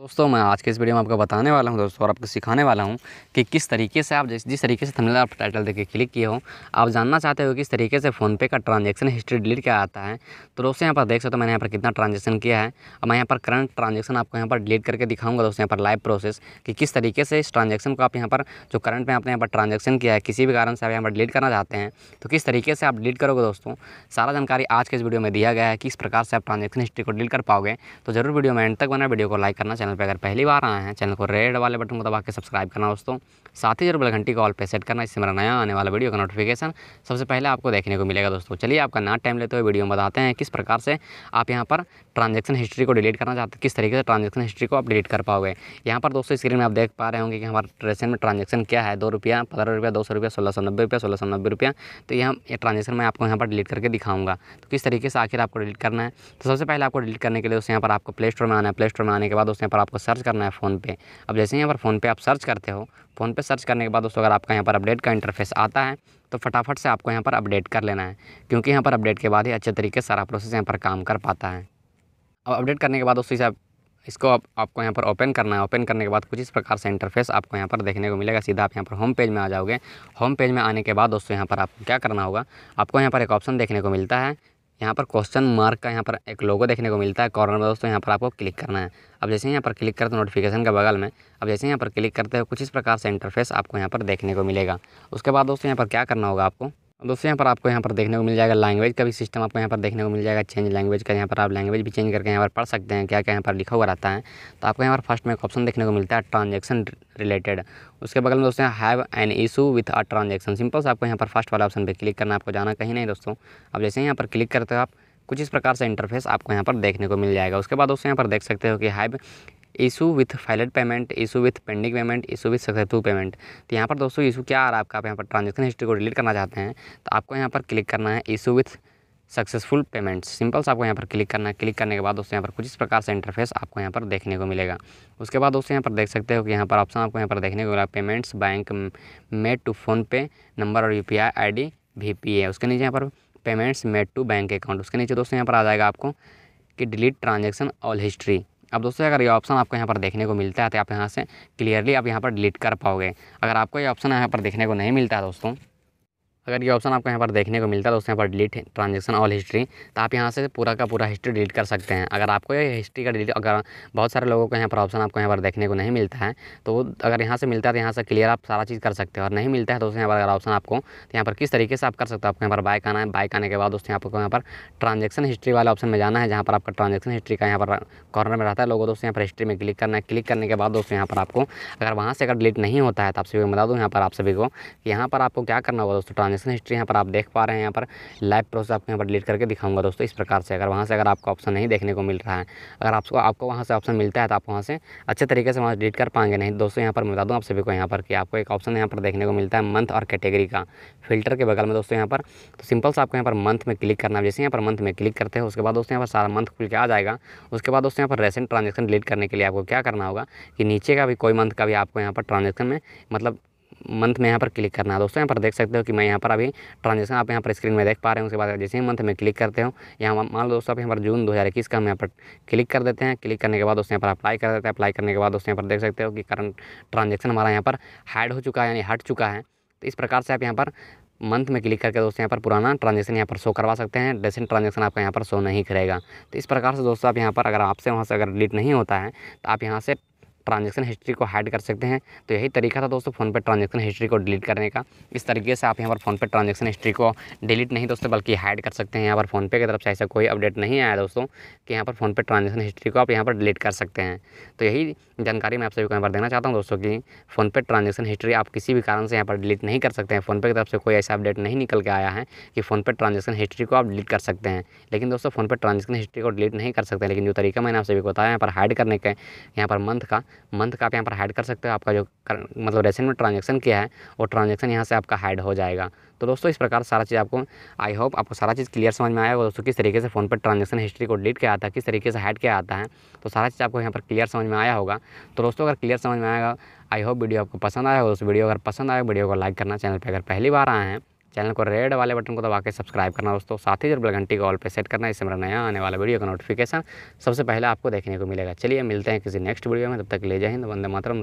दोस्तों मैं आज के इस वीडियो में आपको बताने वाला हूं दोस्तों और आपको सिखाने वाला हूं कि किस तरीके से आप जिस जिस तरीके से थंबनेल आप टाइटल देके क्लिक किए हो आप जानना चाहते हो किस तरीके से फ़ोनपे का ट्रांजैक्शन हिस्ट्री डिलीट किया आता है तो दोस्तों यहाँ पर देख सकते हो तो मैंने यहाँ पर कितना ट्रांजेक्शन किया है और मैं यहाँ पर करंट ट्रांजेक्शन आपको यहाँ पर डिलीट करके दिखाऊंगा दोस्तों यहाँ पर लाइव प्रोसेस कि किस तरीके से इस ट्रांजेक्शन को आप यहाँ पर जो करंट में आपने यहाँ पर ट्रांजेक्शन किया है किसी भी कारण से आप यहाँ पर डिलीट करना चाहते हैं तो किस तरीके से आप डिलीट करोगे दोस्तों सारा जानकारी आज के इस वीडियो में दिया गया है किस प्रकार से आप ट्रांजेक्शन हिस्ट्री को डिलीट कर पाओगे तो जरूर वीडियो में एंड तक बना वीडियो को लाइक करना चैनल पर अगर पहली बार आए हैं चैनल को रेड वाले बटन को दबा के सब्सक्राइब करना दोस्तों साथ ही जरूर बेल घंटी कॉल पर सेट करना इससे मेरा नया आने वाला वीडियो का नोटिफिकेशन सबसे पहले आपको देखने को मिलेगा दोस्तों चलिए आपका ना टाइम लेते हुए वीडियो में बताते हैं किस प्रकार से आप यहाँ पर ट्रांजेक्शन हिस्ट्री को डिलीट करना चाहते हैं किस तरीके से ट्रांजेक्शन हिस्ट्री को आप डिलीट कर पाओगे यहाँ पर दोस्तों स्क्रीन में आप देख पा रहे होंगे कि हमारा ट्रेसन में ट्रांजेक्शन क्या है दो रुपया पंद्रह रुपया दो सौ रुपया सोलह सौ नब्बे रुपया सोलह सौ नब्बे रुपया तो यहाँ ये ट्रांजेक्शन मैं आपको यहाँ पर डिलीट करके दिखाऊंगा तो किस तरीके से आखिर आपको डिलीट करना है तो सबसे पहले आपको डिलीट करने के लिए दोस्तों यहाँ पर आपको प्ले स्टोर में आना है प्ले स्टोर में आने के बाद दोस्तों पर आपको सर्च करना है फ़ोन पे अब जैसे यहाँ पर फ़ोन पे आप सर्च करते हो फ़ोन पे सर्च करने के बाद दोस्तों अगर आपका यहाँ पर अपडेट का इंटरफेस आता है तो फटाफट से आपको यहाँ पर अपडेट कर लेना है क्योंकि यहाँ पर अपडेट के बाद ही अच्छे तरीके से सारा प्रोसेस यहाँ पर काम कर पाता है अब अपडेट करने के बाद दोस्तों इसे इसको आप, आपको यहाँ पर ओपन करना है ओपन करने के बाद कुछ इस प्रकार से इंटरफेस आपको यहाँ पर देखने को मिलेगा सीधा आप यहाँ पर होम पेज में आ जाओगे होम पेज में आने के बाद दोस्तों यहाँ पर आपको क्या करना होगा आपको यहाँ पर एक ऑप्शन देखने को मिलता है यहाँ पर क्वेश्चन मार्क का यहाँ पर एक लोगो देखने को मिलता है कॉर्नर में दोस्तों यहाँ पर आपको क्लिक करना है अब जैसे यहाँ पर क्लिक करते हैं नोटिफिकेशन के बगल में अब जैसे यहाँ पर क्लिक करते हो कुछ इस प्रकार से इंटरफेस आपको यहाँ पर देखने को मिलेगा उसके बाद दोस्तों यहाँ पर क्या करना होगा आपको दोस्तों यहाँ पर आपको यहाँ पर देखने को मिल जाएगा लैंग्वेज का भी सिस्टम आपको यहाँ पर देखने को मिल जाएगा चेंज लैंग्वेज का यहाँ पर आप लैंग्वेज भी चेंज करके यहाँ पर पढ़ सकते हैं क्या क्या यहाँ पर लिखा हुआ रहता है तो आपको यहाँ पर फर्स्ट में एक ऑप्शन देखने को मिलता है ट्रांजेक्शन रिलेटेड उसके बगल में दोस्तों have an issue with a transaction simple से आपको यहाँ पर फर्स्ट वाला ऑप्शन पर क्लिक करना आपको जाना कहीं नहीं दोस्तों अब जैसे यहाँ पर क्लिक करते हो आप कुछ इस प्रकार से इंटरफेस आपको यहाँ पर देखने को मिल जाएगा उसके बाद दोस्तों यहाँ पर देख सकते हो कि have issue with failed payment issue with pending payment issue with successful payment तो यहाँ पर दोस्तों इशू क्या आ रहा है आपका आप यहाँ पर ट्रांजेक्शन हिस्ट्री को डिलीट करना चाहते हैं तो आपको यहाँ पर क्लिक करना है issue with successful payments simple से आपको यहाँ पर क्लिक करना है क्लिक करने के बाद दोस्तों यहाँ पर कुछ इस प्रकार से इंटरफेस आपको यहाँ पर देखने को मिलेगा उसके बाद दोस्तों यहाँ पर देख सकते हो कि यहाँ पर ऑप्शन आपको यहाँ पर देखने को मिला payments bank made to PhonePe number और U P I I D V P A उसके नीचे यहाँ पर payments made to bank account उसके नीचे दोस्तों यहाँ पर आ जाएगा आपको कि डिलीट ट्रांजेक्शन ऑल हिस्ट्री अब दोस्तों अगर ये ऑप्शन आपको यहाँ पर देखने को मिलता है तो आप यहाँ से क्लियरली आप यहाँ पर डिलीट कर पाओगे अगर आपको ये ऑप्शन यहाँ पर देखने को नहीं मिलता है दोस्तों अगर ये ऑप्शन आपको यहाँ पर देखने को मिलता है तो उसके यहाँ पर डिलीट ट्रांजेक्शन ऑल हिस्ट्री तो आप यहाँ से पूरा का पूरा हिस्ट्री डिलीट कर सकते हैं अगर आपको ये हिस्ट्री का डिलीट अगर बहुत सारे लोगों को यहाँ पर ऑप्शन आपको यहाँ पर देखने को नहीं मिलता है तो अगर यहाँ से मिलता है तो यहाँ से क्लियर आप सारा चीज़ कर सकते हैं और नहीं मिलता है तो उसके यहाँ पर अगर ऑप्शन आपको तो यहाँ पर किस तरीके से आप कर सकते हो आपको यहाँ पर बाइक आना है बाइक आने के बाद दोस्तों आपको यहाँ पर ट्रांजेक्शन हिस्ट्री वाले ऑप्शन में जाना है जहाँ पर आपका ट्रांजेक्शन हिस्ट्री का यहाँ पर कॉर्नर में रहता है लोगों दोस्तों यहाँ पर हिस्ट्री में क्लिक करना है क्लिक करने के बाद दोस्तों यहाँ पर आपको अगर वहाँ से अगर डिलीट नहीं होता है तो आप सभी को बता दूँ यहाँ पर आप सभी को कि यहाँ पर आपको क्या करना होगा दोस्तों ट्रांजेक्शन हिस्ट्री यहाँ पर आप देख पा रहे हैं यहाँ पर लाइव प्रोसेस आपको यहाँ पर डिलीट करके दिखाऊंगा दोस्तों इस प्रकार से अगर वहाँ से अगर आपको ऑप्शन नहीं देखने को मिल रहा है अगर आपको आपको वहाँ से ऑप्शन मिलता है तो आप वहाँ से अच्छे तरीके से वहाँ डिलीट कर पाएंगे नहीं दोस्तों यहाँ पर मैं बता दूँ आप सभी को यहाँ पर कि आपको एक ऑप्शन यहाँ पर देखने को मिलता है मंथ और कैटेगरी का फिल्टर के बगल में दोस्तों यहाँ पर तो सिंपल से आपको यहाँ पर मंथ में क्लिक करना है जैसे यहाँ पर मंथ में क्लिक करते हैं उसके बाद दोस्तों यहाँ पर सारा मंथ खुल के आ जाएगा उसके बाद दोस्तों यहाँ पर रेसेंट ट्रांजेक्शन डिलीट करने के लिए आपको क्या करना होगा कि नीचे का भी कोई मंथ का भी आपको यहाँ पर ट्रांजेक्शन में मतलब मंथ में यहाँ पर क्लिक करना है दोस्तों यहाँ पर देख सकते हो कि मैं यहाँ पर अभी ट्रांजेक्शन आप यहाँ पर स्क्रीन में देख पा रहे हैं उसके बाद जैसे ही मंथ में क्लिक करते हो यहाँ मान लो दोस्तों आप यहाँ पर जून दो का हम यहाँ पर क्लिक कर देते हैं क्लिक करने के बाद दोस्तों यहाँ पर अप्लाई कर देते हैं अप्लाई करने के बाद दोस्तों यहाँ पर देख सकते हो कि करंट ट्रांजेक्शन हमारा यहाँ पर हाइड हो चुका है यानी हट चुका है तो इस प्रकार से आप यहाँ पर मंथ में क्लिक करके दोस्तों यहाँ पर पुराना ट्रांजेक्शन यहाँ पर शो करवा सकते हैं डेसेंट ट्रांजेक्शन आपका यहाँ पर शो नहीं करेगा तो इस प्रकार से दोस्तों आप यहाँ पर अगर आपसे वहाँ से अगर डिलीट नहीं होता है तो आप यहाँ से ट्रांजेक्शन हिस्ट्री को हाइड कर सकते हैं तो यही तरीका था दोस्तों फ़ोन पे ट्रांजेक्शन हिस्ट्री को डिलीट करने का इस तरीके से आप यहाँ पर फ़ोन पे ट्रांजेक्शन हिस्ट्री को डिलीट नहीं दोस्तों बल्कि हाइड कर सकते हैं यहाँ पर फ़ोनपे की तरफ से ऐसा कोई अपडेट नहीं आया दोस्तों कि यहाँ पर फ़ोन पे ट्रांजेक्शन हिस्ट्री को आप यहाँ पर डिलीट कर सकते हैं तो यही जानकारी मैं आप सभी को यहाँ पर देना चाहता हूँ दोस्तों की फ़ोन पे ट्रांजेक्शन हिस्ट्री आप किसी भी कारण से यहाँ पर डिलीट नहीं कर सकते हैं फ़ोनपे की तरफ से कोई ऐसा अपडेट नहीं निकल के आया है कि फ़ोन पे ट्रांजेक्शन हिस्ट्री को आप डिलीट कर सकते हैं लेकिन दोस्तों फ़ोन पे ट्रांजेक्शन हिस्ट्री को डिलीट नहीं कर सकते लेकिन जो तरीका मैंने आप सभी को बताया यहाँ पर हाइड करने के यहाँ पर मंथ का मंथ का आप यहाँ पर हाइड कर सकते हो आपका जो कर, मतलब रेसेंट में ट्रांजेक्शन किया है वो ट्रांजेक्शन यहाँ से आपका हाइड हो जाएगा तो दोस्तों इस प्रकार सारा चीज़ आपको आई होप आपको सारा चीज़ क्लियर समझ में आया होगा दोस्तों किस तरीके से फ़ोन पर ट्रांजेक्शन हिस्ट्री को डिलीट किया आता है किस तरीके से हाइड किया आता है तो सारा चीज़ आपको यहाँ पर क्लियर समझ में आया होगा तो दोस्तों अगर क्लियर समझ में आएगा आई होप वीडियो आपको पसंद आया होगा उस वीडियो अगर पसंद आया वीडियो को लाइक करना चैनल पर अगर पहली बार आए हैं चैनल को रेड वाले बटन को दबा के सब्सक्राइब करना दोस्तों साथ ही जरूर घंटी कॉल ऑल पे सेट करना इससे मेरा नया आने वाला वीडियो का नोटिफिकेशन सबसे पहले आपको देखने को मिलेगा चलिए मिलते हैं किसी नेक्स्ट वीडियो में तब तक ले जाए हिंद वंदे मातरम